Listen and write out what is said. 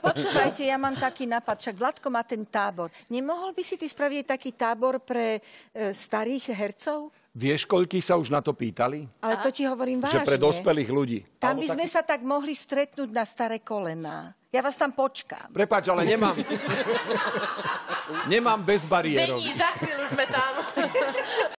Počúvajte, ja mám taký nápad, však Vladko má ten tábor. Nemohol by si ty spraviť taký tábor pre e, starých hercov? Vieš, koľkí sa už na to pýtali? Ale to ti hovorím vážne. Že pre dospelých ľudí. Tam by sme sa tak mohli stretnúť na staré kolená. Ja vás tam počkám. Prepač, ale nemám... nemám bez bariérov. Zdení, za chvíľu sme tam.